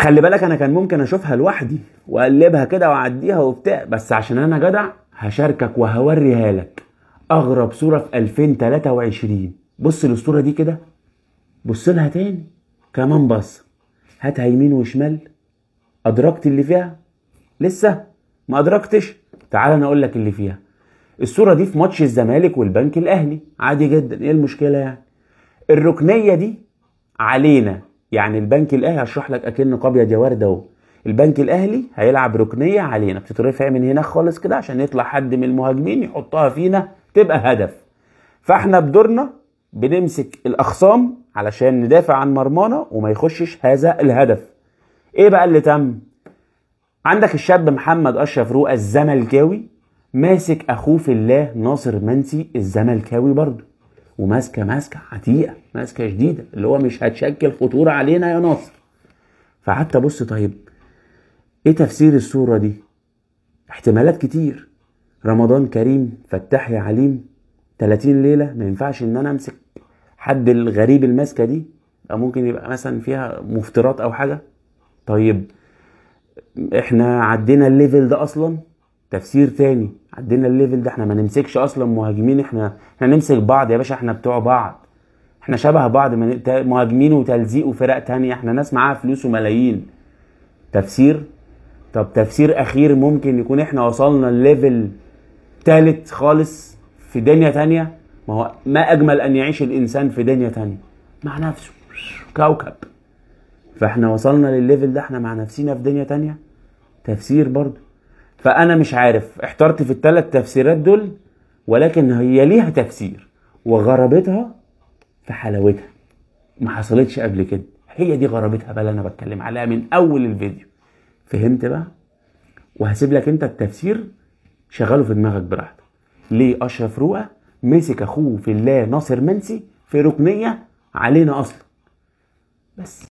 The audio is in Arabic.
خلي بالك انا كان ممكن اشوفها لوحدي واقلبها كده واعديها وبتاع بس عشان انا جدع هشاركك وهوريها لك اغرب صوره في 2023 بص للصوره دي كده بص لها تاني كمان بص هاتها يمين وشمال ادركت اللي فيها لسه ما ادركتش تعال انا اقول لك اللي فيها الصوره دي في ماتش الزمالك والبنك الاهلي عادي جدا ايه المشكله يعني الركنيه دي علينا يعني البنك الاهلي هشرح لك اكنه يا ورده اهو البنك الاهلي هيلعب ركنيه علينا بتترفع من هنا خالص كده عشان يطلع حد من المهاجمين يحطها فينا تبقى هدف فاحنا بدورنا بنمسك الاخصام علشان ندافع عن مرمانا وما يخشش هذا الهدف ايه بقى اللي تم عندك الشاب محمد اشرف رؤى الزملكاوي ماسك اخوه في الله ناصر منسي الزملكاوي برضه وماسكه ماسكه عتيقه ماسكه شديده اللي هو مش هتشكل خطوره علينا يا ناصر فقعدت ابص طيب ايه تفسير الصوره دي احتمالات كتير رمضان كريم فتاح يا عليم 30 ليله ما ينفعش ان انا امسك حد الغريب الماسكه دي أو ممكن يبقى مثلا فيها مفترات او حاجه طيب احنا عدينا الليفل ده اصلا تفسير تاني عدينا الليفل ده احنا ما نمسكش اصلا مهاجمين احنا احنا نمسك بعض يا باشا احنا بتوع بعض احنا شبه بعض من مهاجمين وتلزيق وفرق تانية احنا ناس معاها فلوس وملايين تفسير طب تفسير اخير ممكن يكون احنا وصلنا الليفل تالت خالص في دنيا تانية ما هو ما اجمل ان يعيش الانسان في دنيا تانية مع نفسه كوكب فاحنا وصلنا للليفل ده احنا مع نفسينا في دنيا تانية تفسير برضه فانا مش عارف احترت في الثلاث تفسيرات دول ولكن هي ليها تفسير وغرابتها في حلاوتها ما حصلتش قبل كده هي دي غرابتها بقى اللي انا بتكلم عليها من اول الفيديو فهمت بقى وهسيب لك انت التفسير شغله في دماغك براحتك ليه اشرف رؤى مسك اخوه في الله ناصر منسي في ركنيه علينا اصلا بس